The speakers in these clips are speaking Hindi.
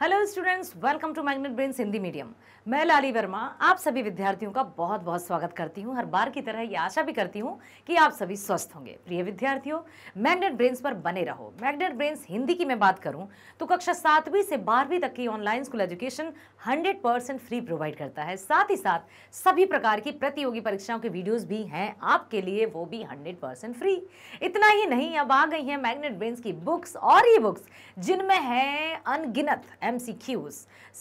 hello students welcome to magnet brain Hindi medium मैं लाली वर्मा आप सभी विद्यार्थियों का बहुत बहुत स्वागत करती हूं हर बार की तरह ये आशा भी करती हूं कि आप सभी स्वस्थ होंगे प्रिय विद्यार्थियों मैग्नेट ब्रेन्स पर बने रहो मैग्नेट ब्रेन्स हिंदी की मैं बात करूं तो कक्षा सातवीं से बारहवीं तक की online school education hundred free provide करता है साथ ही साथ सभी प्रकार की प्रतियोगी परीक्षाओं के वीडियोज़ भी हैं आपके लिए वो भी हंड्रेड फ्री इतना ही नहीं अब आ गई हैं मैग्नेट ब्रेन्स की बुक्स और ई बुक्स जिनमें हैं अनगिनत MCQs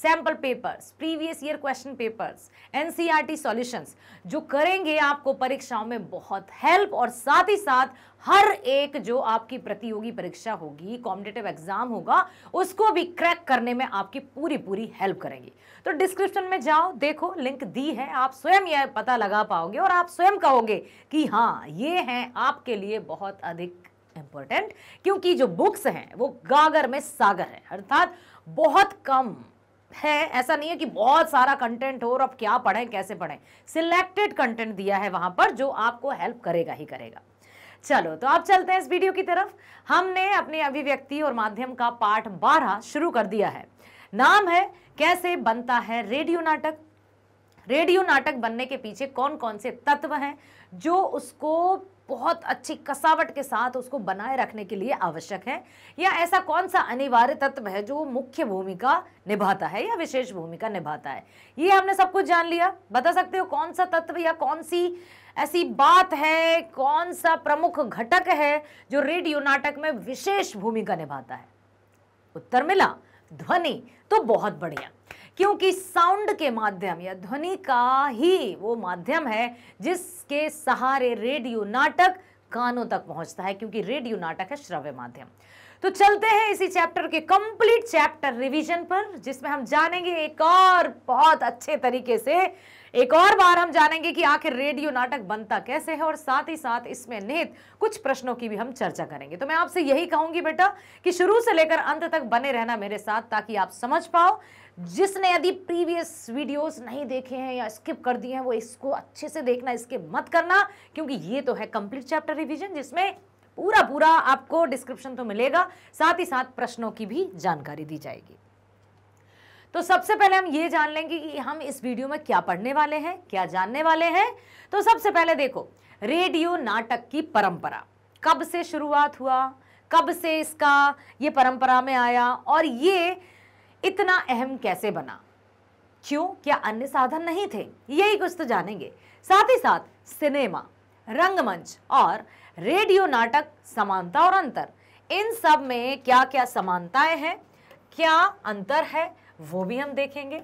sample papers previous year question papers NCERT solutions जो करेंगे आपको परीक्षाओं में बहुत हेल्प और साथ ही साथ हर एक जो आपकी प्रतियोगी परीक्षा होगी कॉम्पिटेटिव एग्जाम होगा उसको भी क्रैक करने में आपकी पूरी पूरी हेल्प करेंगे तो डिस्क्रिप्शन में जाओ देखो लिंक दी है आप स्वयं यह पता लगा पाओगे और आप स्वयं कहोगे कि हाँ ये हैं आपके लिए बहुत अधिक इंपॉर्टेंट क्योंकि जो बुक्स हैं वो गागर में सागर है अर्थात बहुत कम है ऐसा नहीं है कि बहुत सारा कंटेंट हो और अब क्या पढ़ें कैसे पढ़ें सिलेक्टेड कंटेंट दिया है वहां पर जो आपको हेल्प करेगा ही करेगा चलो तो आप चलते हैं इस वीडियो की तरफ हमने अपने अभिव्यक्ति और माध्यम का पाठ बारह शुरू कर दिया है नाम है कैसे बनता है रेडियो नाटक रेडियो नाटक बनने के पीछे कौन कौन से तत्व हैं जो उसको बहुत अच्छी कसावट के साथ उसको बनाए रखने के लिए आवश्यक है या ऐसा कौन सा अनिवार्य तत्व है जो मुख्य भूमिका निभाता है या विशेष भूमिका निभाता है ये हमने सब कुछ जान लिया बता सकते हो कौन सा तत्व या कौन सी ऐसी बात है कौन सा प्रमुख घटक है जो रेडियो नाटक में विशेष भूमिका निभाता है उत्तर मिला ध्वनि तो बहुत बढ़िया क्योंकि साउंड के माध्यम या ध्वनि का ही वो माध्यम है जिसके सहारे रेडियो नाटक कानों तक पहुंचता है क्योंकि रेडियो नाटक है श्रव्य माध्यम तो चलते हैं इसी चैप्टर के कंप्लीट चैप्टर रिवीजन पर जिसमें हम जानेंगे एक और बहुत अच्छे तरीके से एक और बार हम जानेंगे कि आखिर रेडियो नाटक बनता कैसे है और साथ ही साथ इसमें निहित कुछ प्रश्नों की भी हम चर्चा करेंगे तो मैं आपसे यही कहूंगी बेटा कि शुरू से लेकर अंत तक बने रहना मेरे साथ ताकि आप समझ पाओ जिसने यदि प्रीवियस वीडियोस नहीं देखे हैं या स्किप कर दिए हैं वो इसको अच्छे से देखना इसके मत करना क्योंकि ये तो है कंप्लीट चैप्टर रिवीजन जिसमें पूरा पूरा आपको डिस्क्रिप्शन तो मिलेगा साथ ही साथ प्रश्नों की भी जानकारी दी जाएगी तो सबसे पहले हम ये जान लेंगे कि हम इस वीडियो में क्या पढ़ने वाले हैं क्या जानने वाले हैं तो सबसे पहले देखो रेडियो नाटक की परंपरा कब से शुरुआत हुआ कब से इसका ये परंपरा में आया और ये इतना अहम कैसे बना क्यों क्या अन्य साधन नहीं थे यही कुछ तो जानेंगे साथ ही साथ सिनेमा रंगमंच और रेडियो नाटक समानता और अंतर इन सब में क्या क्या समानताएं हैं क्या अंतर है वो भी हम देखेंगे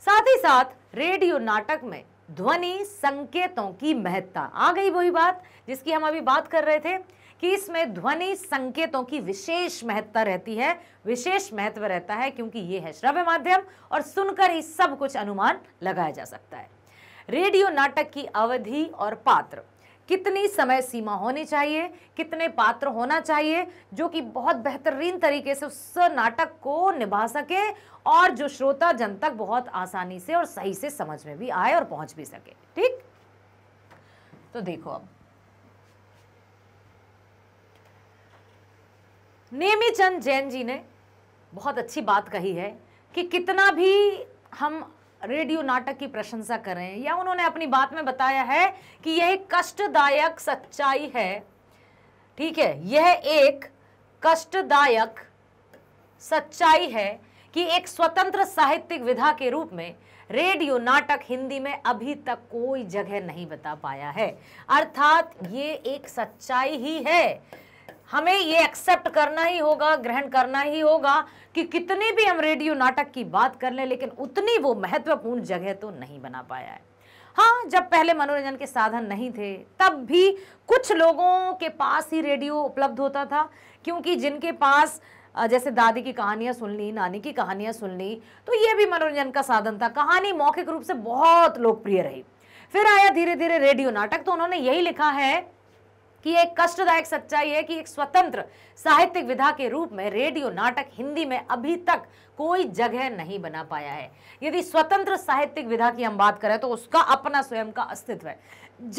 साथ ही साथ रेडियो नाटक में ध्वनि संकेतों की महत्ता आ गई वही बात जिसकी हम अभी बात कर रहे थे कि इसमें ध्वनि संकेतों की विशेष महत्ता रहती है विशेष महत्व रहता है क्योंकि ये है श्रव्य माध्यम और सुनकर ही सब कुछ अनुमान लगाया जा सकता है रेडियो नाटक की अवधि और पात्र कितनी समय सीमा होनी चाहिए कितने पात्र होना चाहिए जो कि बहुत बेहतरीन तरीके से उस नाटक को निभा सके और जो श्रोता जन तक बहुत आसानी से और सही से समझ में भी आए और पहुंच भी सके ठीक तो देखो अब नेमी चंद जैन जी ने बहुत अच्छी बात कही है कि कितना भी हम रेडियो नाटक की प्रशंसा करें या उन्होंने अपनी बात में बताया है कि यह कष्टदायक सच्चाई है ठीक है यह एक कष्टदायक सच्चाई है कि एक स्वतंत्र साहित्यिक विधा के रूप में रेडियो नाटक हिंदी में अभी तक कोई जगह नहीं बता पाया है अर्थात ये एक सच्चाई ही है हमें ये एक्सेप्ट करना ही होगा ग्रहण करना ही होगा कि कितनी भी हम रेडियो नाटक की बात कर लें लेकिन उतनी वो महत्वपूर्ण जगह तो नहीं बना पाया है हाँ जब पहले मनोरंजन के साधन नहीं थे तब भी कुछ लोगों के पास ही रेडियो उपलब्ध होता था क्योंकि जिनके पास जैसे दादी की कहानियाँ सुन ली नानी की कहानियाँ सुन ली तो ये भी मनोरंजन का साधन था कहानी मौखिक रूप से बहुत लोकप्रिय रही फिर आया धीरे धीरे रेडियो नाटक तो उन्होंने यही लिखा है कि एक कष्टदायक सच्चाई है कि एक स्वतंत्र साहित्यिक विधा के रूप में रेडियो नाटक हिंदी में अभी तक कोई जगह नहीं बना पाया है यदि स्वतंत्र साहित्यिक विधा की हम बात करें तो उसका अपना स्वयं का अस्तित्व है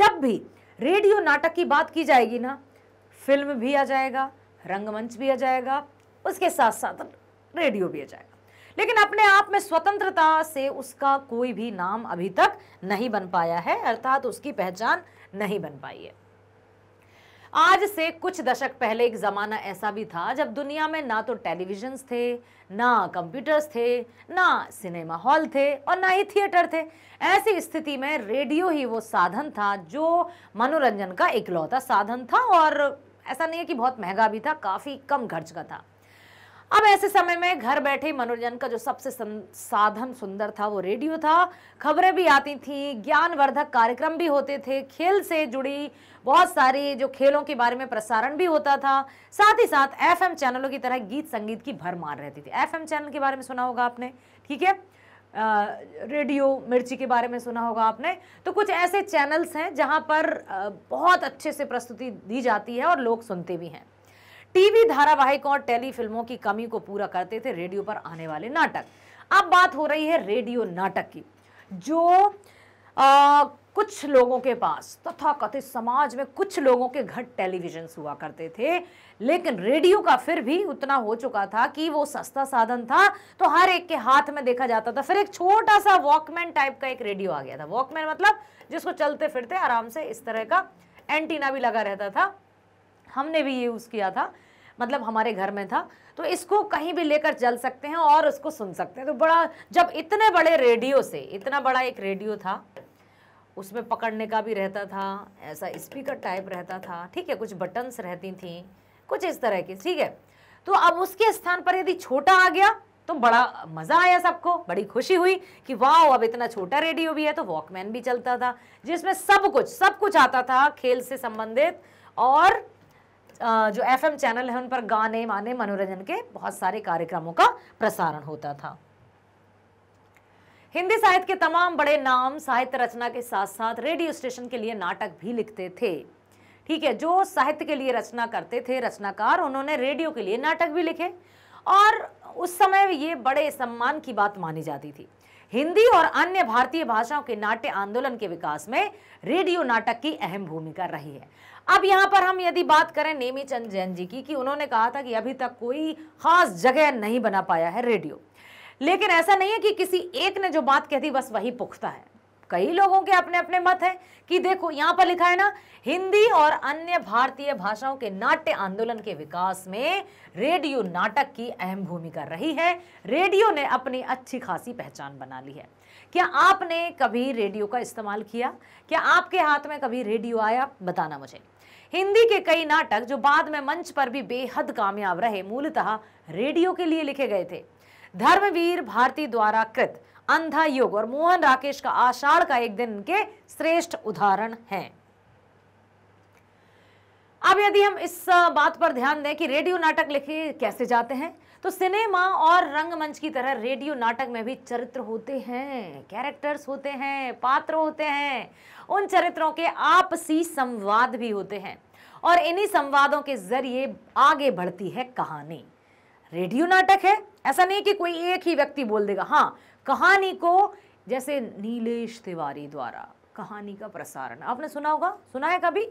जब भी रेडियो नाटक की बात की जाएगी ना फिल्म भी आ जाएगा रंगमंच भी आ जाएगा उसके साथ साथ रेडियो भी आ जाएगा लेकिन अपने आप में स्वतंत्रता से उसका कोई भी नाम अभी तक नहीं बन पाया है अर्थात उसकी पहचान नहीं बन पाई है आज से कुछ दशक पहले एक ज़माना ऐसा भी था जब दुनिया में ना तो टेलीविजन्स थे ना कंप्यूटर्स थे ना सिनेमा हॉल थे और ना ही थिएटर थे ऐसी स्थिति में रेडियो ही वो साधन था जो मनोरंजन का इकलौता साधन था और ऐसा नहीं है कि बहुत महंगा भी था काफ़ी कम खर्च का था अब ऐसे समय में घर बैठे मनोरंजन का जो सबसे साधन सुंदर था वो रेडियो था खबरें भी आती थी ज्ञानवर्धक कार्यक्रम भी होते थे खेल से जुड़ी बहुत सारी जो खेलों के बारे में प्रसारण भी होता था साथ ही साथ एफएम चैनलों की तरह गीत संगीत की भरमार रहती थी एफएम चैनल के बारे में सुना होगा आपने ठीक है आ, रेडियो मिर्ची के बारे में सुना होगा आपने तो कुछ ऐसे चैनल्स हैं जहाँ पर आ, बहुत अच्छे से प्रस्तुति दी जाती है और लोग सुनते भी हैं टीवी धारावाहिक और टेली फिल्मों की कमी को पूरा करते थे रेडियो पर आने वाले नाटक अब बात हो रही है रेडियो नाटक की जो आ, कुछ लोगों के पास तथा तो कथित समाज में कुछ लोगों के घर टेलीविजन हुआ करते थे लेकिन रेडियो का फिर भी उतना हो चुका था कि वो सस्ता साधन था तो हर एक के हाथ में देखा जाता था फिर एक छोटा सा वॉकमैन टाइप का एक रेडियो आ गया था वॉकमैन मतलब जिसको चलते फिरते आराम से इस तरह का एंटीना भी लगा रहता था हमने भी यूज़ किया था मतलब हमारे घर में था तो इसको कहीं भी लेकर चल सकते हैं और उसको सुन सकते हैं तो बड़ा जब इतने बड़े रेडियो से इतना बड़ा एक रेडियो था उसमें पकड़ने का भी रहता था ऐसा स्पीकर टाइप रहता था ठीक है कुछ बटन्स रहती थी कुछ इस तरह की ठीक है तो अब उसके स्थान पर यदि छोटा आ गया तो बड़ा मज़ा आया सबको बड़ी खुशी हुई कि वाह अब इतना छोटा रेडियो भी है तो वॉकमैन भी चलता था जिसमें सब कुछ सब कुछ आता था खेल से संबंधित और जो एफएम चैनल है उन पर गाने माने मनोरंजन के बहुत सारे कार्यक्रमों का प्रसारण होता था हिंदी साहित्य के तमाम बड़े नाम साहित्य रचना के साथ साथ रेडियो स्टेशन के लिए नाटक भी लिखते थे ठीक है जो साहित्य के लिए रचना करते थे रचनाकार उन्होंने रेडियो के लिए नाटक भी लिखे और उस समय ये बड़े सम्मान की बात मानी जाती थी हिंदी और अन्य भारतीय भाषाओं के नाट्य आंदोलन के विकास में रेडियो नाटक की अहम भूमिका रही है अब यहाँ पर हम यदि बात करें नेमी चंद जैन जी की कि उन्होंने कहा था कि अभी तक कोई खास जगह नहीं बना पाया है रेडियो लेकिन ऐसा नहीं है कि किसी एक ने जो बात कह दी बस वही पुख्ता है कई लोगों के अपने अपने मत हैं कि देखो यहाँ पर लिखा है ना हिंदी और अन्य भारतीय भाषाओं के नाट्य आंदोलन के विकास में रेडियो नाटक की अहम भूमिका रही है रेडियो ने अपनी अच्छी खासी पहचान बना ली है क्या आपने कभी रेडियो का इस्तेमाल किया क्या आपके हाथ में कभी रेडियो आया बताना मुझे हिंदी के कई नाटक जो बाद में मंच पर भी बेहद कामयाब रहे मूलतः रेडियो के लिए लिखे गए थे धर्मवीर भारती द्वारा कृत अंधा योग और मोहन राकेश का आषाढ़ का एक दिन के श्रेष्ठ उदाहरण है अब यदि हम इस बात पर ध्यान दें कि रेडियो नाटक लिखे कैसे जाते हैं तो सिनेमा और रंगमंच की तरह रेडियो नाटक में भी चरित्र होते हैं कैरेक्टर्स होते हैं पात्र होते हैं उन चरित्रों के आपसी संवाद भी होते हैं और इन्हीं संवादों के जरिए आगे बढ़ती है कहानी रेडियो नाटक है ऐसा नहीं कि कोई एक ही व्यक्ति बोल देगा हाँ कहानी को जैसे नीलेश तिवारी द्वारा कहानी का प्रसारण आपने सुना होगा सुना है कभी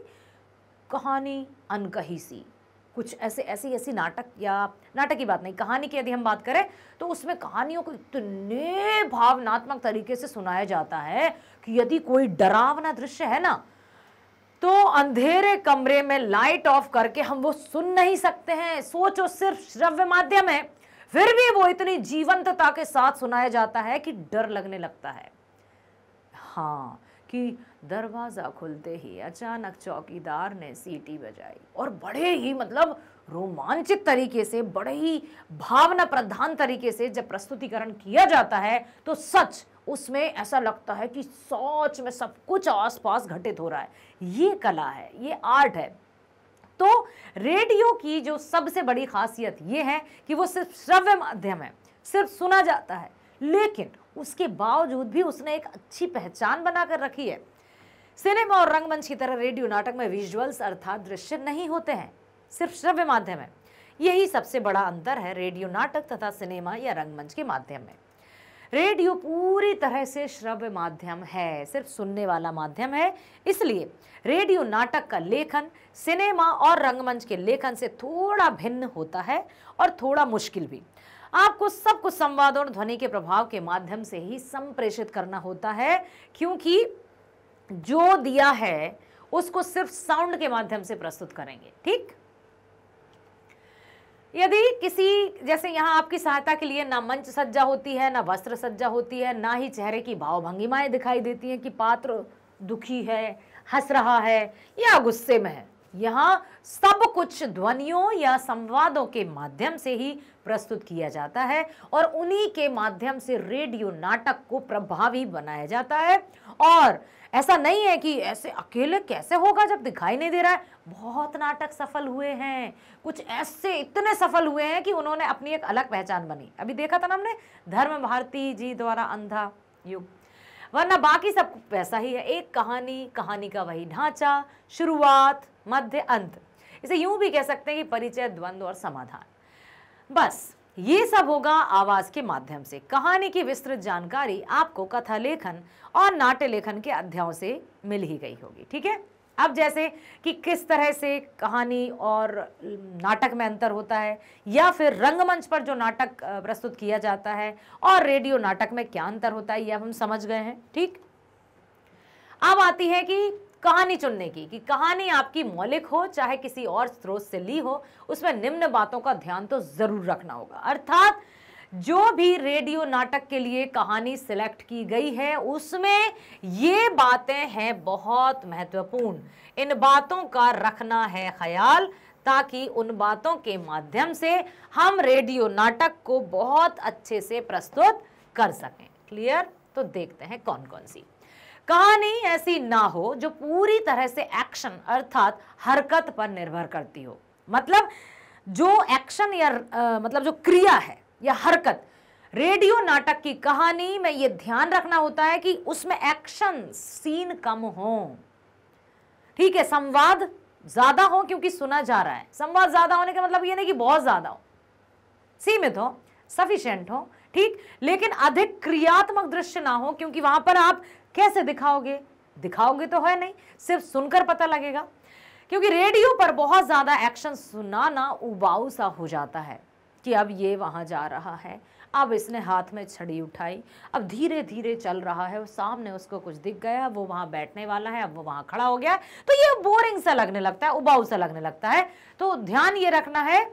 कहानी अनकही सी कुछ ऐसे ऐसी ऐसी नाटक या नाटक की बात नहीं कहानी की यदि हम बात करें तो उसमें कहानियों को इतने भावनात्मक तरीके से सुनाया जाता है कि यदि कोई डरावना दृश्य है ना तो अंधेरे कमरे में लाइट ऑफ करके हम वो सुन नहीं सकते हैं सोचो सिर्फ श्रव्य माध्यम है फिर भी वो इतनी जीवंतता के साथ सुनाया जाता है कि डर लगने लगता है हाँ कि दरवाज़ा खुलते ही अचानक चौकीदार ने सीटी बजाई और बड़े ही मतलब रोमांचित तरीके से बड़े ही भावना प्रधान तरीके से जब प्रस्तुतिकरण किया जाता है तो सच उसमें ऐसा लगता है कि सोच में सब कुछ आसपास घटित हो रहा है ये कला है ये आर्ट है तो रेडियो की जो सबसे बड़ी खासियत ये है कि वो सिर्फ श्रव्य माध्यम है सिर्फ सुना जाता है लेकिन उसके बावजूद भी उसने एक अच्छी पहचान बना कर रखी है सिनेमा और रंगमंच की तरह रेडियो नाटक में विजुअल्स अर्थात दृश्य नहीं होते हैं सिर्फ श्रव्य माध्यम है यही सबसे बड़ा अंतर है रेडियो नाटक तथा सिनेमा या रंगमंच के माध्यम में रेडियो पूरी तरह से श्रव्य माध्यम है सिर्फ सुनने वाला माध्यम है इसलिए रेडियो नाटक का लेखन सिनेमा और रंगमंच के लेखन से थोड़ा भिन्न होता है और थोड़ा मुश्किल भी आपको सब कुछ संवाद और ध्वनि के प्रभाव के माध्यम से ही संप्रेषित करना होता है क्योंकि जो दिया है उसको सिर्फ साउंड के माध्यम से प्रस्तुत करेंगे ठीक यदि किसी जैसे यहां आपकी सहायता के लिए ना मंच सज्जा होती है ना वस्त्र सज्जा होती है ना ही चेहरे की भाव भंगिमाएं दिखाई देती हैं कि पात्र दुखी है हंस रहा है या गुस्से में है यहां सब कुछ ध्वनियों या संवादों के माध्यम से ही प्रस्तुत किया जाता है और उन्हीं के माध्यम से रेडियो नाटक को प्रभावी बनाया जाता है और ऐसा नहीं है कि ऐसे अकेले कैसे होगा जब दिखाई नहीं दे रहा है बहुत नाटक सफल हुए हैं कुछ ऐसे इतने सफल हुए हैं कि उन्होंने अपनी एक अलग पहचान बनी अभी देखा था ना हमने धर्म भारती जी द्वारा अंधा युग वरना बाकी सब वैसा ही है एक कहानी कहानी का वही ढांचा शुरुआत मध्य अंत इसे यूं भी कह सकते हैं कि परिचय द्वंद्व और समाधान बस ये सब होगा आवाज के माध्यम से कहानी की विस्तृत जानकारी आपको कथा लेखन और नाट्य लेखन के अध्यायों से मिल ही गई होगी ठीक है अब जैसे कि किस तरह से कहानी और नाटक में अंतर होता है या फिर रंगमंच पर जो नाटक प्रस्तुत किया जाता है और रेडियो नाटक में क्या अंतर होता है यह हम समझ गए हैं ठीक अब आती है कि कहानी चुनने की कि कहानी आपकी मौलिक हो चाहे किसी और स्रोत से ली हो उसमें निम्न बातों का ध्यान तो ज़रूर रखना होगा अर्थात जो भी रेडियो नाटक के लिए कहानी सिलेक्ट की गई है उसमें ये बातें हैं बहुत महत्वपूर्ण इन बातों का रखना है ख्याल ताकि उन बातों के माध्यम से हम रेडियो नाटक को बहुत अच्छे से प्रस्तुत कर सकें क्लियर तो देखते हैं कौन कौन सी कहानी ऐसी ना हो जो पूरी तरह से एक्शन अर्थात हरकत पर निर्भर करती हो मतलब जो एक्शन या आ, मतलब जो क्रिया है या हरकत रेडियो नाटक की कहानी में यह ध्यान रखना होता है कि उसमें एक्शन सीन कम हो ठीक है संवाद ज्यादा हो क्योंकि सुना जा रहा है संवाद ज्यादा होने का मतलब यह नहीं कि बहुत ज्यादा हो सीमित हो सफिशियंट हो ठीक लेकिन अधिक क्रियात्मक दृश्य ना हो क्योंकि वहां पर आप कैसे दिखाओगे दिखाओगे तो है नहीं सिर्फ सुनकर पता लगेगा क्योंकि रेडियो पर बहुत ज़्यादा एक्शन सुनाना उबाऊ सा हो जाता है कि अब ये वहाँ जा रहा है अब इसने हाथ में छड़ी उठाई अब धीरे धीरे चल रहा है सामने उसको कुछ दिख गया वो वहाँ बैठने वाला है अब वो वहाँ खड़ा हो गया तो ये बोरिंग सा लगने लगता है उबाऊ सा लगने लगता है तो ध्यान ये रखना है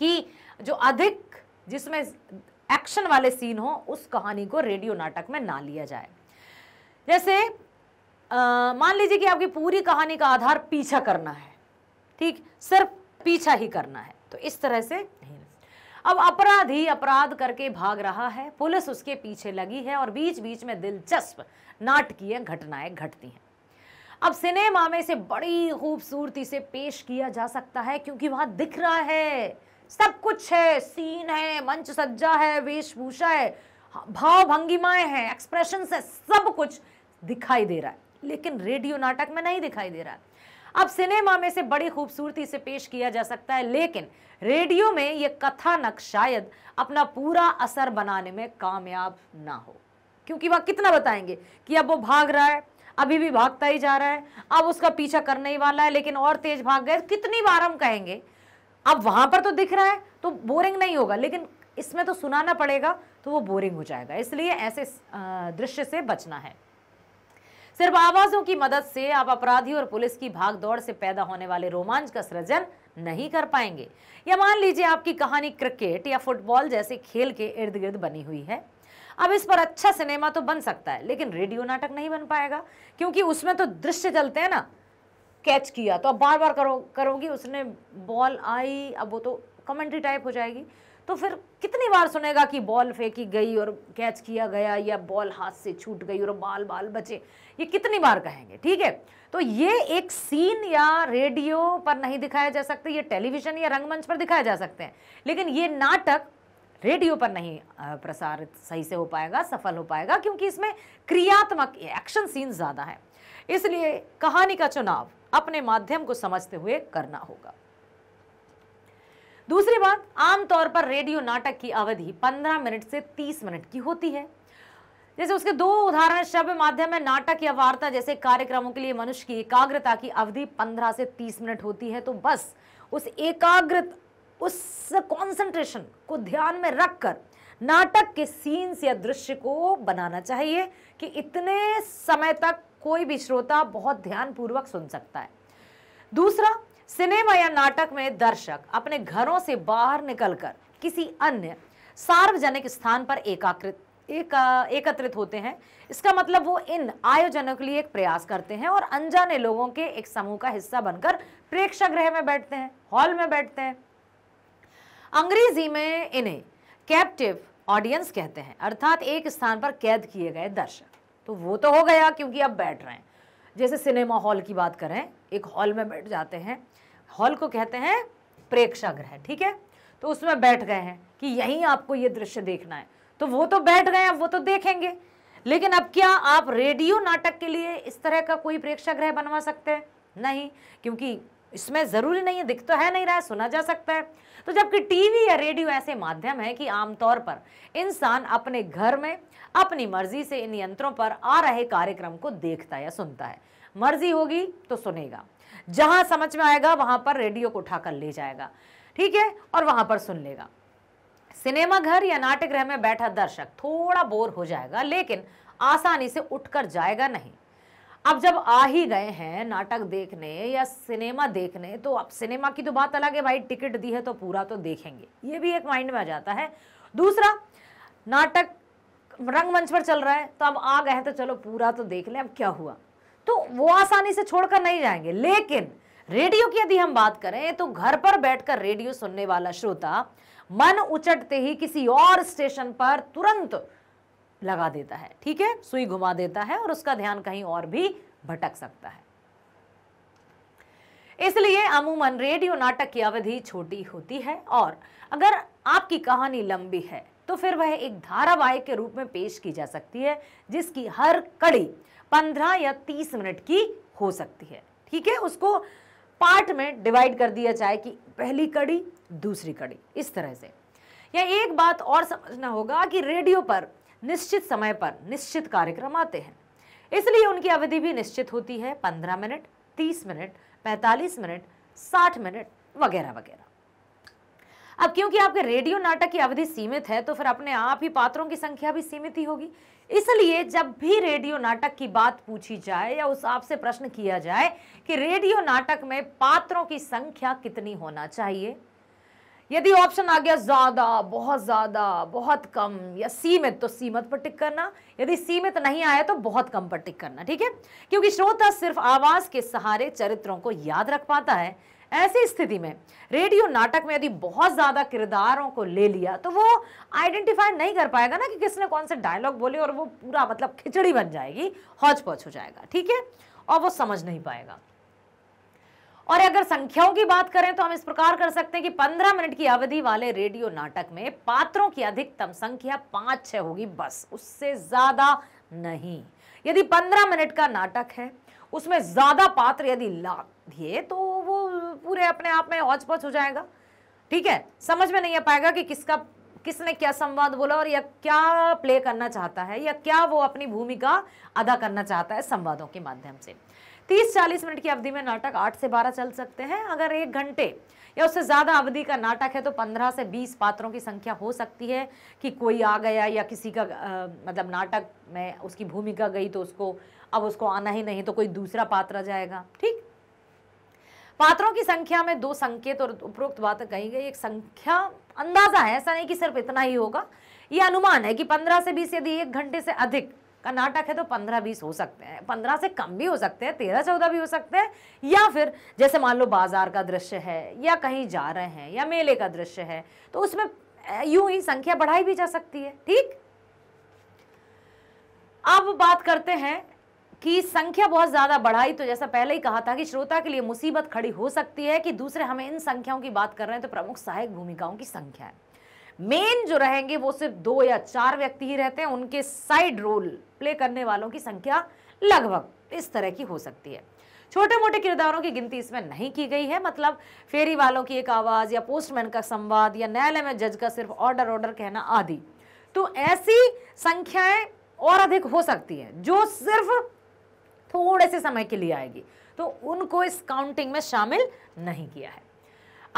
कि जो अधिक जिसमें एक्शन वाले सीन हो उस कहानी को रेडियो नाटक में ना लिया जाए जैसे मान लीजिए कि आपकी पूरी कहानी का आधार पीछा करना है ठीक सिर्फ पीछा ही करना है तो इस तरह से नहीं अब ही अपराध करके भाग रहा है पुलिस उसके पीछे लगी है और बीच बीच में दिलचस्प नाटकीय घटनाएं घटती हैं अब सिनेमा में इसे बड़ी खूबसूरती से पेश किया जा सकता है क्योंकि वहां दिख रहा है सब कुछ है सीन है मंच सज्जा है वेशभूषा है भाव भंगिमाएं हैं एक्सप्रेशन है सब कुछ दिखाई दे रहा है लेकिन रेडियो नाटक में नहीं दिखाई दे रहा है अब सिनेमा में से बड़ी खूबसूरती से पेश किया जा सकता है लेकिन रेडियो में ये कथानक शायद अपना पूरा असर बनाने में कामयाब ना हो क्योंकि वह कितना बताएंगे कि अब वो भाग रहा है अभी भी भागता ही जा रहा है अब उसका पीछा करने ही वाला है लेकिन और तेज भाग गए कितनी बार हम कहेंगे अब वहां पर तो दिख रहा है तो बोरिंग नहीं होगा लेकिन इसमें तो सुनाना पड़ेगा तो वो बोरिंग हो जाएगा इसलिए ऐसे दृश्य से बचना है सिर्फ आवाजों की मदद से आप अपराधी और पुलिस की भागदौड़ से पैदा होने वाले रोमांच का सृजन नहीं कर पाएंगे या मान लीजिए आपकी कहानी क्रिकेट या फुटबॉल जैसे खेल के इर्द गिर्द बनी हुई है अब इस पर अच्छा सिनेमा तो बन सकता है लेकिन रेडियो नाटक नहीं बन पाएगा क्योंकि उसमें तो दृश्य चलते हैं ना कैच किया तो अब बार बार करो करोगी उसने बॉल आई अब वो तो कमेंट्री टाइप हो जाएगी तो फिर कितनी बार सुनेगा कि बॉल फेंकी गई और कैच किया गया या बॉल हाथ से छूट गई और बाल बाल बचे ये कितनी बार कहेंगे ठीक है तो ये एक सीन या रेडियो पर नहीं दिखाया जा सकते ये टेलीविज़न या रंगमंच पर दिखाया जा सकते हैं लेकिन ये नाटक रेडियो पर नहीं प्रसारित सही से हो पाएगा सफल हो पाएगा क्योंकि इसमें क्रियात्मक एक्शन सीन ज़्यादा है इसलिए कहानी का चुनाव अपने माध्यम को समझते हुए करना होगा दूसरी बात आमतौर पर रेडियो नाटक की अवधि 15 मिनट से 30 मिनट की होती है जैसे उसके दो उदाहरण श्रव्य माध्यम में नाटक या वार्ता जैसे कार्यक्रमों के लिए मनुष्य की एकाग्रता की अवधि 15 से 30 मिनट होती है तो बस उस एकाग्रत उस कॉन्सेंट्रेशन को ध्यान में रखकर नाटक के सीन्स या दृश्य को बनाना चाहिए कि इतने समय तक कोई भी श्रोता बहुत ध्यानपूर्वक सुन सकता है दूसरा सिनेमा या नाटक में दर्शक अपने घरों से बाहर निकलकर किसी अन्य सार्वजनिक स्थान पर एकाकृत एक एकत्रित होते हैं इसका मतलब वो इन आयोजनों के लिए एक प्रयास करते हैं और अनजाने लोगों के एक समूह का हिस्सा बनकर प्रेक्षागृह में बैठते हैं हॉल में बैठते हैं अंग्रेजी में इन्हें कैप्टिव ऑडियंस कहते हैं अर्थात एक स्थान पर कैद किए गए दर्शक तो वो तो हो गया क्योंकि अब बैठ रहे हैं जैसे सिनेमा हॉल की बात करें एक हॉल में बैठ जाते हैं हॉल को कहते हैं प्रेक्षागृह ठीक है तो उसमें बैठ गए हैं कि यहीं आपको ये दृश्य देखना है तो वो तो बैठ गए अब वो तो देखेंगे लेकिन अब क्या आप रेडियो नाटक के लिए इस तरह का कोई प्रेक्षागृह बनवा सकते हैं नहीं क्योंकि इसमें ज़रूरी नहीं है दिख तो है नहीं रहा है सुना जा सकता है तो जबकि टीवी या रेडियो ऐसे माध्यम है कि आमतौर पर इंसान अपने घर में अपनी मर्जी से इन यंत्रों पर आ रहे कार्यक्रम को देखता या सुनता है मर्जी होगी तो सुनेगा जहां समझ में आएगा वहां पर रेडियो को उठाकर ले जाएगा ठीक है और वहां पर सुन लेगा सिनेमा घर या नाटक गृह में बैठा दर्शक थोड़ा बोर हो जाएगा लेकिन आसानी से उठकर जाएगा नहीं अब जब आ ही गए हैं नाटक देखने या सिनेमा देखने तो अब सिनेमा की तो बात अलग है भाई टिकट दी है तो पूरा तो देखेंगे ये भी एक माइंड में आ जाता है दूसरा नाटक रंगमंच पर चल रहा है तो अब आ गए हैं तो चलो पूरा तो देख लें अब क्या हुआ तो वो आसानी से छोड़कर नहीं जाएंगे लेकिन रेडियो की यदि हम बात करें तो घर पर बैठकर रेडियो सुनने वाला श्रोता मन उचटते ही किसी और स्टेशन पर तुरंत लगा देता है ठीक है सुई घुमा देता है और उसका ध्यान कहीं और भी भटक सकता है इसलिए अमूमन रेडियो नाटक की अवधि छोटी होती है और अगर आपकी कहानी लंबी है तो फिर वह एक धारावाहिक के रूप में पेश की जा सकती है जिसकी हर कड़ी पंद्रह या तीस मिनट की हो सकती है ठीक है उसको पार्ट में डिवाइड कर दिया जाए कि पहली कड़ी दूसरी कड़ी इस तरह से या एक बात और समझना होगा कि रेडियो पर निश्चित समय पर निश्चित कार्यक्रम आते हैं इसलिए उनकी अवधि भी निश्चित होती है पंद्रह मिनट तीस मिनट पैंतालीस मिनट साठ मिनट वगैरह वगैरह अब क्योंकि आपके रेडियो नाटक की अवधि सीमित है तो फिर अपने आप ही पात्रों की संख्या भी सीमित ही होगी इसलिए जब भी रेडियो नाटक की बात पूछी जाए या उस आपसे प्रश्न किया जाए कि रेडियो नाटक में पात्रों की संख्या कितनी होना चाहिए यदि ऑप्शन आ गया ज़्यादा बहुत ज़्यादा बहुत कम या सीमित तो सीमित पर टिक करना यदि सीमित नहीं आया तो बहुत कम पर टिक करना ठीक है क्योंकि श्रोता सिर्फ आवाज़ के सहारे चरित्रों को याद रख पाता है ऐसी स्थिति में रेडियो नाटक में यदि बहुत ज़्यादा किरदारों को ले लिया तो वो आइडेंटिफाई नहीं कर पाएगा ना कि किसने कौन से डायलॉग बोले और वो पूरा मतलब खिचड़ी बन जाएगी हौज पौच हो जाएगा ठीक है और वो समझ नहीं पाएगा और अगर संख्याओं की बात करें तो हम इस प्रकार कर सकते हैं कि 15 मिनट की अवधि वाले रेडियो नाटक में पात्रों की अधिकतम संख्या पांच छह होगी बस उससे ज़्यादा नहीं यदि 15 मिनट का नाटक है उसमें ज़्यादा पात्र यदि ला दिए तो पूरे अपने आप में औच हो जाएगा ठीक है समझ में नहीं आ पाएगा कि किसका किसने क्या संवाद बोला और या क्या प्ले करना चाहता है या क्या वो अपनी भूमिका अदा करना चाहता है संवादों के माध्यम से 30-40 मिनट की अवधि में नाटक 8 से 12 चल सकते हैं अगर एक घंटे या उससे ज़्यादा अवधि का नाटक है तो 15 से 20 पात्रों की संख्या हो सकती है कि कोई आ गया या किसी का आ, मतलब नाटक में उसकी भूमिका गई तो उसको अब उसको आना ही नहीं तो कोई दूसरा पात्र जाएगा ठीक पात्रों की संख्या में दो संकेत और उपरोक्त बात कही गई एक संख्या अंदाजा है ऐसा नहीं कि सिर्फ इतना ही होगा ये अनुमान है कि पंद्रह से बीस यदि एक घंटे से अधिक का नाटक है तो पंद्रह बीस हो सकते हैं पंद्रह से कम भी हो सकते हैं तेरह चौदह भी हो सकते हैं या फिर जैसे मान लो बाजार का दृश्य है या कहीं जा रहे हैं या मेले का दृश्य है तो उसमें यूं ही संख्या बढ़ाई भी जा सकती है ठीक अब बात करते हैं की संख्या बहुत ज़्यादा बढ़ाई तो जैसा पहले ही कहा था कि श्रोता के लिए मुसीबत खड़ी हो सकती है कि दूसरे हमें इन संख्याओं की बात कर रहे हैं तो प्रमुख सहायक भूमिकाओं की संख्या है मेन जो रहेंगे वो सिर्फ दो या चार व्यक्ति ही रहते हैं उनके साइड रोल प्ले करने वालों की संख्या लगभग इस तरह की हो सकती है छोटे मोटे किरदारों की गिनती इसमें नहीं की गई है मतलब फेरी वालों की एक आवाज़ या पोस्टमैन का संवाद या न्यायालय में जज का सिर्फ ऑर्डर ऑर्डर कहना आदि तो ऐसी संख्याएं और अधिक हो सकती हैं जो सिर्फ थोड़े से समय के लिए आएगी तो उनको इस काउंटिंग में शामिल नहीं किया है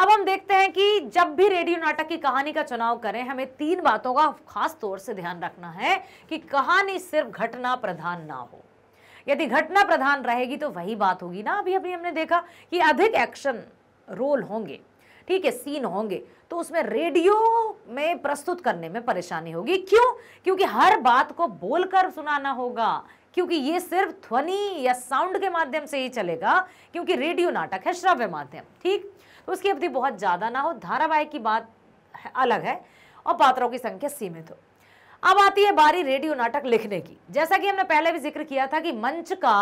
अब हम देखते हैं कि जब भी रेडियो नाटक की कहानी का चुनाव करें हमें तीन बातों का खास तौर से ध्यान रखना है कि कहानी सिर्फ घटना प्रधान ना हो यदि घटना प्रधान रहेगी तो वही बात होगी ना अभी अभी हमने देखा कि अधिक एक्शन रोल होंगे ठीक है सीन होंगे तो उसमें रेडियो में प्रस्तुत करने में परेशानी होगी क्यों क्योंकि हर बात को बोलकर सुनाना होगा क्योंकि ये सिर्फ ध्वनि या साउंड के माध्यम से ही चलेगा क्योंकि रेडियो नाटक है श्रव्य माध्यम ठीक तो उसकी अवधि बहुत ज़्यादा ना हो धारावाहिक की बात अलग है और पात्रों की संख्या सीमित हो अब आती है बारी रेडियो नाटक लिखने की जैसा कि हमने पहले भी जिक्र किया था कि मंच का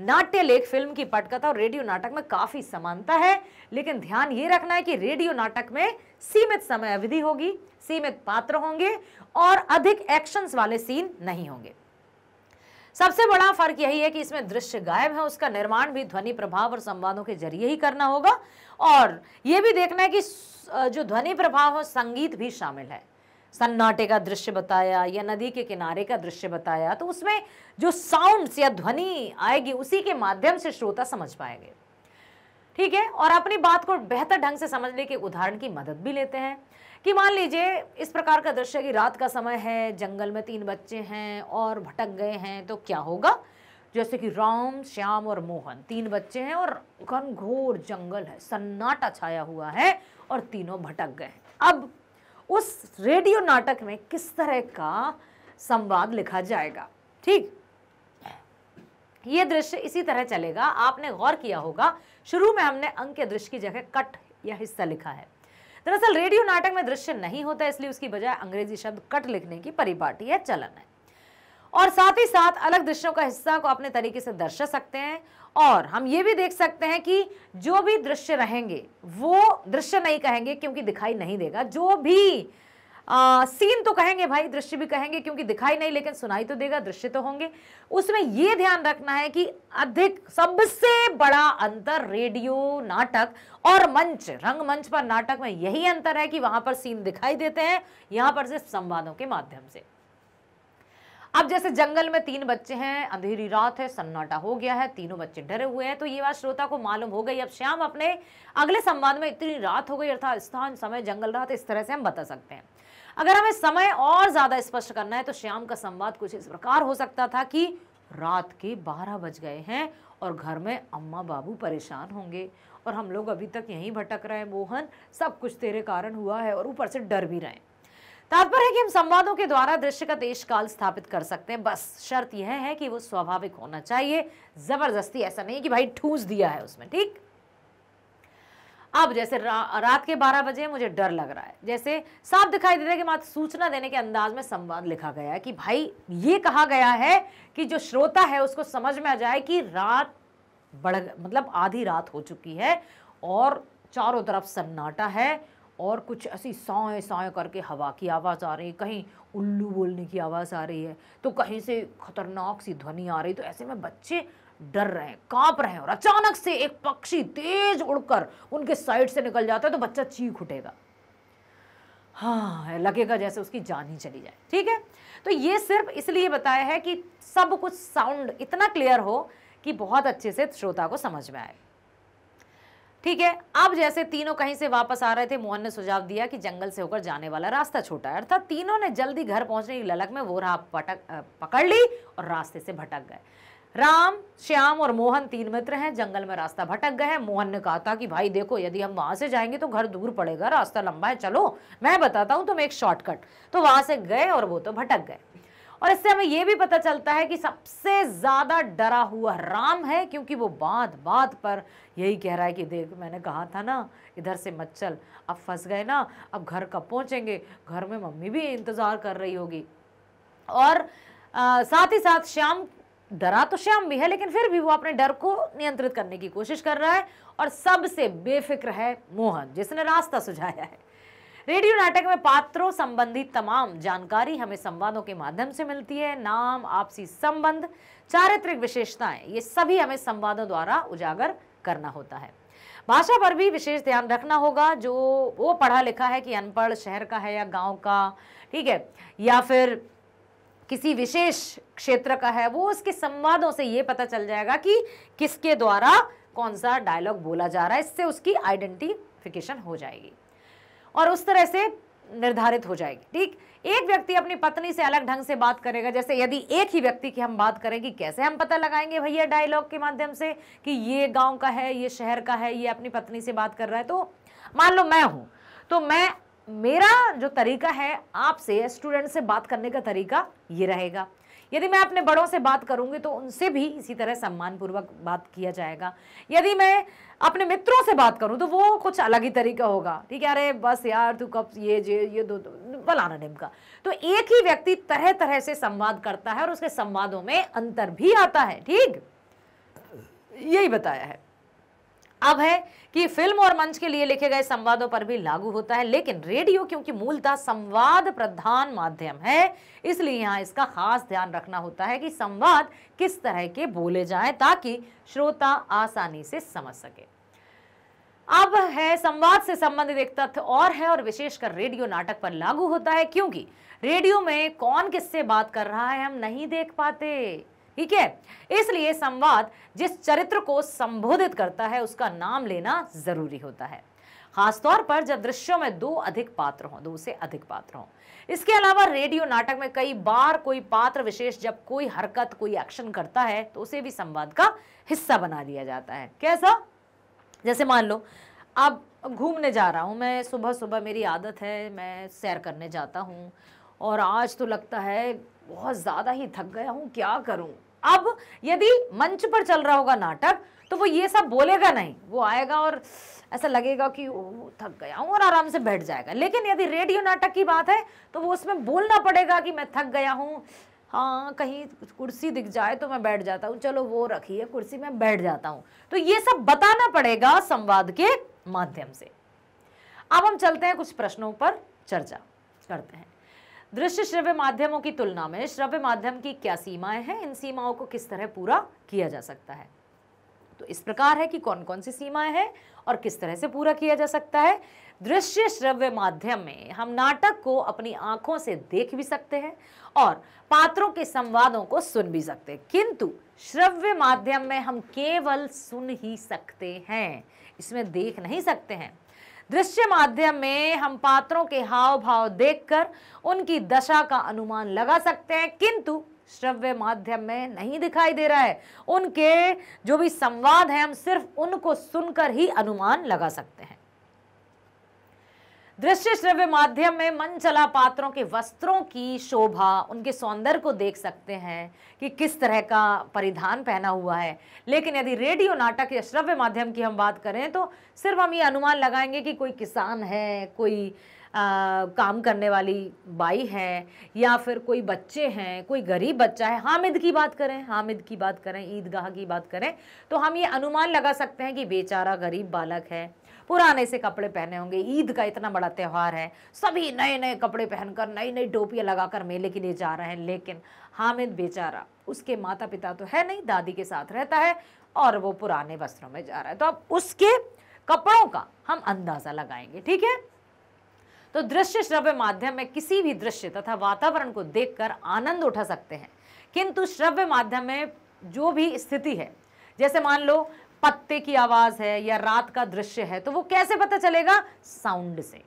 नाट्य लेख फिल्म की पटकथा और रेडियो नाटक में काफ़ी समानता है लेकिन ध्यान ये रखना है कि रेडियो नाटक में सीमित समय अवधि होगी सीमित पात्र होंगे और अधिक एक्शंस वाले सीन नहीं होंगे सबसे बड़ा फर्क यही है कि इसमें दृश्य गायब है उसका निर्माण भी ध्वनि प्रभाव और संवादों के जरिए ही करना होगा और ये भी देखना है कि जो ध्वनि प्रभाव है संगीत भी शामिल है सन्नाटे का दृश्य बताया या नदी के किनारे का दृश्य बताया तो उसमें जो साउंड्स या ध्वनि आएगी उसी के माध्यम से श्रोता समझ पाएंगे ठीक है और अपनी बात को बेहतर ढंग से समझने के उदाहरण की मदद भी लेते हैं कि मान लीजिए इस प्रकार का दृश्य कि रात का समय है जंगल में तीन बच्चे हैं और भटक गए हैं तो क्या होगा जैसे कि राम श्याम और मोहन तीन बच्चे हैं और घनघोर जंगल है सन्नाटा छाया हुआ है और तीनों भटक गए हैं अब उस रेडियो नाटक में किस तरह का संवाद लिखा जाएगा ठीक ये दृश्य इसी तरह चलेगा आपने गौर किया होगा शुरू में हमने अंक के दृश्य की जगह कट या हिस्सा लिखा है दरअसल रेडियो नाटक में दृश्य नहीं होता इसलिए उसकी बजाय अंग्रेजी शब्द कट लिखने की परिपाटी है चलन है और साथ ही साथ अलग दृश्यों का हिस्सा को अपने तरीके से दर्शा सकते हैं और हम ये भी देख सकते हैं कि जो भी दृश्य रहेंगे वो दृश्य नहीं कहेंगे क्योंकि दिखाई नहीं देगा जो भी आ, सीन तो कहेंगे भाई दृश्य भी कहेंगे क्योंकि दिखाई नहीं लेकिन सुनाई तो देगा दृश्य तो होंगे उसमें ये ध्यान रखना है कि अधिक सबसे बड़ा अंतर रेडियो नाटक और मंच रंगमंच पर नाटक में यही अंतर है कि वहां पर सीन दिखाई देते हैं यहाँ पर सिर्फ संवादों के माध्यम से अब जैसे जंगल में तीन बच्चे हैं अंधेरी रात है सन्नाटा हो गया है तीनों बच्चे डरे हुए हैं तो ये बात श्रोता को मालूम हो गई अब श्याम अपने अगले संवाद में इतनी रात हो गई अर्थात स्थान समय जंगल रात इस तरह से हम बता सकते हैं अगर हमें समय और ज़्यादा स्पष्ट करना है तो श्याम का संवाद कुछ इस प्रकार हो सकता था कि रात के बारह बज गए हैं और घर में अम्मा बाबू परेशान होंगे और हम लोग अभी तक यहीं भटक रहे हैं मोहन सब कुछ तेरे कारण हुआ है और ऊपर से डर भी रहे हैं तात्पर्य है कि हम संवादों के द्वारा दृश्य का देश काल स्थापित कर सकते हैं बस शर्त यह है कि वो स्वाभाविक होना चाहिए ज़बरदस्ती ऐसा नहीं कि भाई ठूस दिया है उसमें ठीक अब जैसे रा, रात के बारह बजे मुझे डर लग रहा है जैसे साफ दिखाई दे रहा है कि मात्र सूचना देने के अंदाज में संवाद लिखा गया है कि भाई ये कहा गया है कि जो श्रोता है उसको समझ में आ जाए कि रात बढ़ मतलब आधी रात हो चुकी है और चारों तरफ सन्नाटा है और कुछ ऐसी सौएँ सौएँ करके हवा की आवाज़ आ रही है कहीं उल्लू बोलने की आवाज़ आ रही है तो कहीं से खतरनाक सी ध्वनि आ रही तो ऐसे में बच्चे डर रहे हैं कांप रहे हैं और अचानक से एक पक्षी तेज उड़कर उनके साइड से निकल जाता है तो बच्चा चीख उठेगा हाँ लगेगा जैसे उसकी जान ही चली जाए ठीक है तो ये सिर्फ इसलिए बताया है कि सब कुछ साउंड इतना क्लियर हो कि बहुत अच्छे से श्रोता को समझ में आए ठीक है अब जैसे तीनों कहीं से वापस आ रहे थे मोहन ने सुझाव दिया कि जंगल से होकर जाने वाला रास्ता छोटा है अर्थात तीनों ने जल्दी घर पहुंचने की ललक में वो राह पटक पकड़ ली और रास्ते से भटक गए राम श्याम और मोहन तीन मित्र हैं जंगल में रास्ता भटक गए हैं मोहन ने कहा था कि भाई देखो यदि हम वहां से जाएंगे तो घर दूर पड़ेगा रास्ता लंबा है चलो मैं बताता हूं तुम एक शॉर्टकट तो वहां से गए और वो तो भटक गए और इससे हमें यह भी पता चलता है कि सबसे ज़्यादा डरा हुआ राम है क्योंकि वो बात बात पर यही कह रहा है कि देख मैंने कहा था ना इधर से मत चल अब फंस गए ना अब घर कब पहुंचेंगे घर में मम्मी भी इंतज़ार कर रही होगी और आ, साथ ही साथ श्याम डरा तो श्याम भी है लेकिन फिर भी वो अपने डर को नियंत्रित करने की कोशिश कर रहा है और सबसे बेफिक्र है मोहन जिसने रास्ता सुझाया है रेडियो नाटक में पात्रों संबंधी तमाम जानकारी हमें संवादों के माध्यम से मिलती है नाम आपसी संबंध चारित्रिक विशेषताएं ये सभी हमें संवादों द्वारा उजागर करना होता है भाषा पर भी विशेष ध्यान रखना होगा जो वो पढ़ा लिखा है कि अनपढ़ शहर का है या गांव का ठीक है या फिर किसी विशेष क्षेत्र का है वो उसके संवादों से ये पता चल जाएगा कि किसके द्वारा कौन सा डायलॉग बोला जा रहा है इससे उसकी आइडेंटिफिकेशन हो जाएगी और उस तरह से निर्धारित हो जाएगी ठीक एक व्यक्ति अपनी पत्नी से अलग ढंग से बात करेगा जैसे यदि एक ही व्यक्ति की हम बात करें कि कैसे हम पता लगाएंगे भैया डायलॉग के माध्यम से कि ये गांव का है ये शहर का है ये अपनी पत्नी से बात कर रहा है तो मान लो मैं हूँ तो मैं मेरा जो तरीका है आपसे स्टूडेंट से बात करने का तरीका ये रहेगा यदि मैं अपने बड़ों से बात करूंगी तो उनसे भी इसी तरह सम्मानपूर्वक बात किया जाएगा यदि मैं अपने मित्रों से बात करूं तो वो कुछ अलग ही तरीका होगा ठीक है अरे बस यार तू कब ये जे ये दो बलाना ढिमका तो एक ही व्यक्ति तरह तरह से संवाद करता है और उसके संवादों में अंतर भी आता है ठीक यही बताया है अब है कि फिल्म और मंच के लिए लिखे गए संवादों पर भी लागू होता है लेकिन रेडियो क्योंकि मूलतः संवाद प्रधान माध्यम है इसलिए यहाँ इसका खास ध्यान रखना होता है कि संवाद किस तरह के बोले जाएं ताकि श्रोता आसानी से समझ सके अब है संवाद से संबंधित एक तथ्य और है और विशेषकर रेडियो नाटक पर लागू होता है क्योंकि रेडियो में कौन किससे बात कर रहा है हम नहीं देख पाते ठीक है इसलिए संवाद जिस चरित्र को संबोधित करता है उसका नाम लेना जरूरी होता है खासतौर पर जब दृश्यों में दो अधिक पात्र हों दो से अधिक पात्र हों इसके अलावा रेडियो नाटक में कई बार कोई पात्र विशेष जब कोई हरकत कोई एक्शन करता है तो उसे भी संवाद का हिस्सा बना दिया जाता है कैसा जैसे मान लो अब घूमने जा रहा हूँ मैं सुबह सुबह मेरी आदत है मैं सैर करने जाता हूँ और आज तो लगता है बहुत ज़्यादा ही थक गया हूँ क्या करूँ अब यदि मंच पर चल रहा होगा नाटक तो वो ये सब बोलेगा नहीं वो आएगा और ऐसा लगेगा कि थक गया हूँ और आराम से बैठ जाएगा लेकिन यदि रेडियो नाटक की बात है तो वो उसमें बोलना पड़ेगा कि मैं थक गया हूँ हाँ कहीं कुर्सी दिख जाए तो मैं बैठ जाता हूँ चलो वो रखिए कुर्सी में बैठ जाता हूँ तो ये सब बताना पड़ेगा संवाद के माध्यम से अब हम चलते हैं कुछ प्रश्नों पर चर्चा करते हैं दृश्य श्रव्य माध्यमों की तुलना में श्रव्य माध्यम की क्या सीमाएं हैं इन सीमाओं को किस तरह पूरा किया जा सकता है तो इस प्रकार है कि कौन कौन सी सीमाएं हैं और किस तरह से पूरा किया जा सकता है दृश्य श्रव्य माध्यम में हम नाटक को अपनी आंखों से देख भी सकते हैं और पात्रों के संवादों को सुन भी सकते हैं किंतु श्रव्य माध्यम में हम केवल सुन ही सकते हैं इसमें देख नहीं सकते हैं दृश्य माध्यम में हम पात्रों के हाव भाव देखकर उनकी दशा का अनुमान लगा सकते हैं किंतु श्रव्य माध्यम में नहीं दिखाई दे रहा है उनके जो भी संवाद है हम सिर्फ उनको सुनकर ही अनुमान लगा सकते हैं दृश्य श्रव्य माध्यम में मन चला पात्रों के वस्त्रों की शोभा उनके सौंदर्य को देख सकते हैं कि किस तरह का परिधान पहना हुआ है लेकिन यदि रेडियो नाटक या श्रव्य माध्यम की हम बात करें तो सिर्फ हम ये अनुमान लगाएंगे कि कोई किसान है कोई आ, काम करने वाली बाई है या फिर कोई बच्चे हैं कोई गरीब बच्चा है हामिद की बात करें हामिद की बात करें ईदगाह की बात करें तो हम ये अनुमान लगा सकते हैं कि बेचारा गरीब बालक है पुराने से कपड़े पहने होंगे ईद का इतना बड़ा त्यौहार है सभी नए नए कपड़े पहनकर नई नई टोपियाँ लगाकर मेले के लिए जा रहे हैं लेकिन हामिद बेचारा उसके माता पिता तो है नहीं दादी के साथ रहता है और वो पुराने वस्त्रों में जा रहा है तो अब उसके कपड़ों का हम अंदाज़ा लगाएंगे ठीक है तो दृश्य श्रव्य माध्यम में किसी भी दृश्य तथा वातावरण को देखकर आनंद उठा सकते हैं किंतु श्रव्य माध्यम में जो भी स्थिति है जैसे मान लो पत्ते की आवाज़ है या रात का दृश्य है तो वो कैसे पता चलेगा साउंड से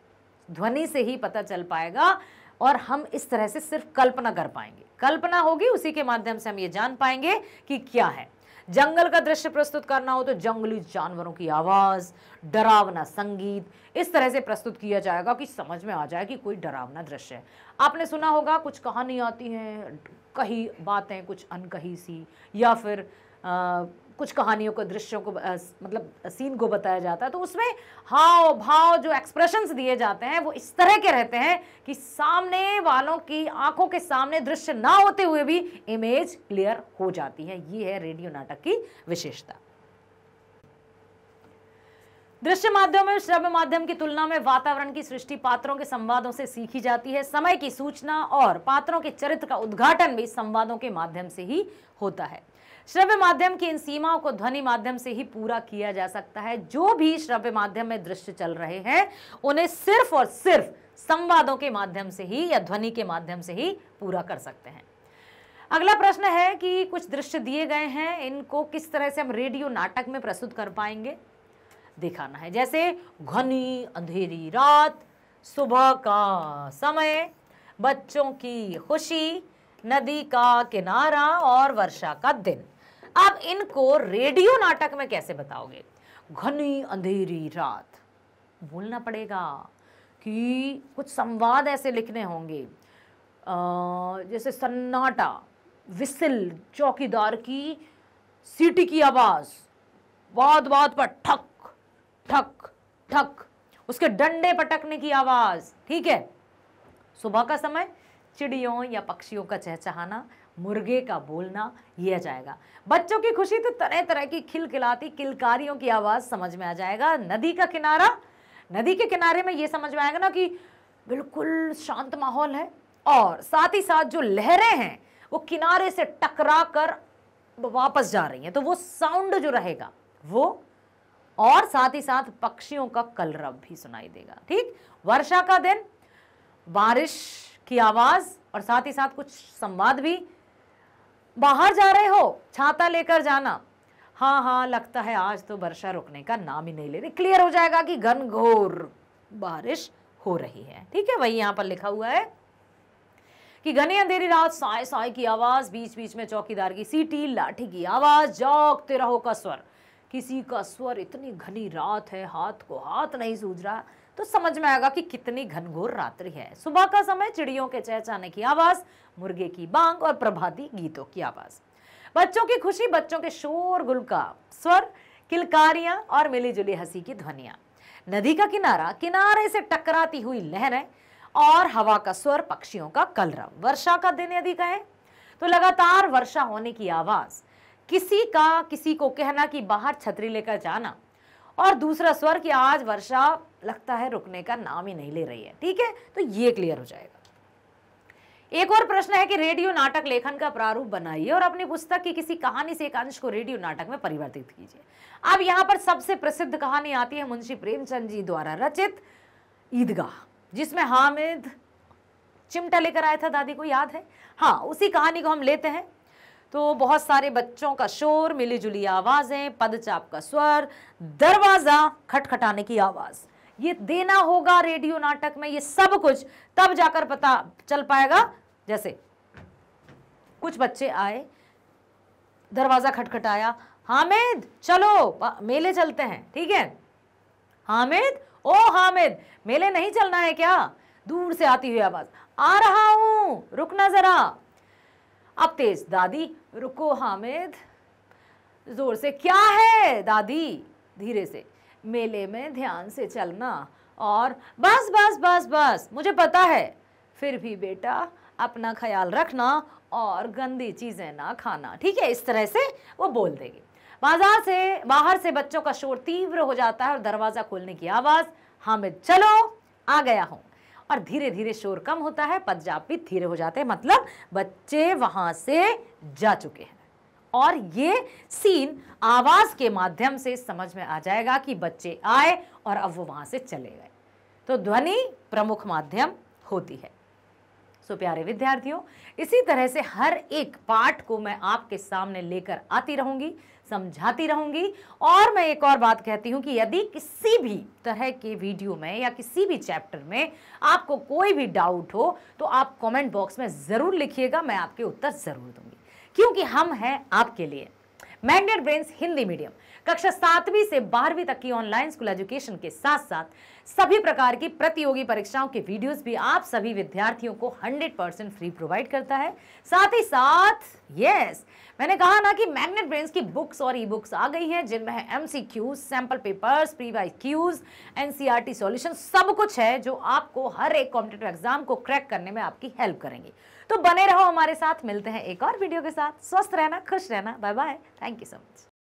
ध्वनि से ही पता चल पाएगा और हम इस तरह से सिर्फ कल्पना कर पाएंगे कल्पना होगी उसी के माध्यम से हम ये जान पाएंगे कि क्या है जंगल का दृश्य प्रस्तुत करना हो तो जंगली जानवरों की आवाज़ डरावना संगीत इस तरह से प्रस्तुत किया जाएगा कि समझ में आ जाए कि कोई डरावना दृश्य है आपने सुना होगा कुछ कहानी आती है कही बातें कुछ अनकही सी या फिर कुछ कहानियों को दृश्यों को मतलब सीन को बताया जाता है तो उसमें हाव भाव जो एक्सप्रेशंस दिए जाते हैं वो इस तरह के रहते हैं कि सामने वालों की आंखों के सामने दृश्य ना होते हुए भी इमेज क्लियर हो जाती है ये है रेडियो नाटक की विशेषता दृश्य माध्यम और श्रव्य माध्यम की तुलना में वातावरण की सृष्टि पात्रों के संवादों से सीखी जाती है समय की सूचना और पात्रों के चरित्र का उद्घाटन भी संवादों के माध्यम से ही होता है श्रव्य माध्यम की इन सीमाओं को ध्वनि माध्यम से ही पूरा किया जा सकता है जो भी श्रव्य माध्यम में दृश्य चल रहे हैं उन्हें सिर्फ और सिर्फ संवादों के माध्यम से ही या ध्वनि के माध्यम से ही पूरा कर सकते हैं अगला प्रश्न है कि कुछ दृश्य दिए गए हैं इनको किस तरह से हम रेडियो नाटक में प्रस्तुत कर पाएंगे दिखाना है जैसे घनी अंधेरी रात सुबह का समय बच्चों की खुशी नदी का किनारा और वर्षा का दिन अब इनको रेडियो नाटक में कैसे बताओगे घनी अंधेरी रात बोलना पड़ेगा कि कुछ संवाद ऐसे लिखने होंगे जैसे सन्नाटा विसिल चौकीदार की सीटी की आवाज़ वाद वाद पर ठक ठक ठक उसके डंडे पटकने की आवाज़ ठीक है सुबह का समय चिड़ियों या पक्षियों का चहचहाना मुर्गे का बोलना यह जाएगा बच्चों की खुशी तो तरह तरह की खिलखिलाती किलकारियों की आवाज़ समझ में आ जाएगा नदी का किनारा नदी के किनारे में यह समझ में आएगा ना कि बिल्कुल शांत माहौल है और साथ ही साथ जो लहरें हैं वो किनारे से टकरा कर वापस जा रही हैं तो वो साउंड जो रहेगा वो और साथ ही साथ पक्षियों का कलरव भी सुनाई देगा ठीक वर्षा का दिन बारिश की आवाज़ और साथ ही साथ कुछ संवाद भी बाहर जा रहे हो छाता लेकर जाना हाँ हाँ लगता है आज तो वर्षा रुकने का नाम ही नहीं ले रही क्लियर हो जाएगा कि घनघोर बारिश हो रही है ठीक है वही यहां पर लिखा हुआ है कि घनी अंधेरी रात साय साय की आवाज बीच बीच में चौकीदार की सीटी लाठी की आवाज जौकते रहो का स्वर किसी का स्वर इतनी घनी रात है हाथ को हाथ नहीं सूझ रहा तो समझ में आएगा कि कितनी घनघोर रात्रि है सुबह का समय चिड़ियों के चहचाने की आवाज़ मुर्गे की बांग और प्रभाती गीतों की आवाज़ बच्चों की खुशी बच्चों के शोर गुल का स्वर किलकारियां और मिलीजुली हंसी की ध्वनिया नदी का किनारा किनारे से टकराती हुई लहरें और हवा का स्वर पक्षियों का कलरव वर्षा का दिन यदि कहें तो लगातार वर्षा होने की आवाज़ किसी का किसी को कहना कि बाहर छतरी लेकर जाना और दूसरा स्वर कि आज वर्षा लगता है रुकने का नाम ही नहीं ले रही है ठीक है तो ये क्लियर हो जाएगा एक और प्रश्न है कि रेडियो नाटक लेखन का प्रारूप बनाइए और अपनी पुस्तक की किसी कहानी से एक अंश को रेडियो नाटक में परिवर्तित कीजिए अब यहाँ पर सबसे प्रसिद्ध कहानी आती है मुंशी प्रेमचंद जी द्वारा रचित ईदगाह जिसमें हामिद चिमटा लेकर आया था दादी को याद है हाँ उसी कहानी को हम लेते हैं तो बहुत सारे बच्चों का शोर मिली जुली आवाज़ें पदचाप का स्वर दरवाज़ा खटखटाने की आवाज़ ये देना होगा रेडियो नाटक में ये सब कुछ तब जाकर पता चल पाएगा जैसे कुछ बच्चे आए दरवाज़ा खटखटाया हामिद चलो मेले चलते हैं ठीक है हामिद ओ हामिद मेले नहीं चलना है क्या दूर से आती हुई आवाज़ आ रहा हूं रुकना ज़रा अब तेज दादी रुको हामिद ज़ोर से क्या है दादी धीरे से मेले में ध्यान से चलना और बस बस बस बस मुझे पता है फिर भी बेटा अपना ख्याल रखना और गंदी चीज़ें ना खाना ठीक है इस तरह से वो बोल देगी बाजार से बाहर से बच्चों का शोर तीव्र हो जाता है और दरवाज़ा खोलने की आवाज़ हामिद चलो आ गया हूँ और धीरे धीरे शोर कम होता है पंजाब भी धीरे हो जाते हैं मतलब बच्चे वहाँ से जा चुके हैं और ये सीन आवाज़ के माध्यम से समझ में आ जाएगा कि बच्चे आए और अब वो वहां से चले गए तो ध्वनि प्रमुख माध्यम होती है सो प्यारे विद्यार्थियों इसी तरह से हर एक पार्ट को मैं आपके सामने लेकर आती रहूंगी समझाती रहूंगी और मैं एक और बात कहती हूं कि यदि किसी भी तरह के वीडियो में या किसी भी चैप्टर में आपको कोई भी डाउट हो तो आप कमेंट बॉक्स में ज़रूर लिखिएगा मैं आपके उत्तर ज़रूर दूंगी क्योंकि हम हैं आपके लिए मैग्नेट ब्रेन्स हिंदी मीडियम कक्षा सातवीं से बारहवीं तक की ऑनलाइन स्कूल एजुकेशन के साथ साथ सभी प्रकार की प्रतियोगी परीक्षाओं के वीडियोस भी आप सभी विद्यार्थियों को 100 परसेंट फ्री प्रोवाइड करता है साथ ही साथ यस मैंने कहा ना कि मैग्नेट ब्रेन्स की बुक्स और ई बुक्स आ गई हैं जिनमें है M C Qs sample papers P Y Qs N solution सब कुछ है जो आपको हर एक कॉम्पिटेटिव एग्जाम को क्रैक करने में आपकी हेल्प करेंगे तो बने रहो हमारे साथ मिलते हैं एक और वीडियो के साथ स्वस्थ रहना खुश रहना bye bye thank you so much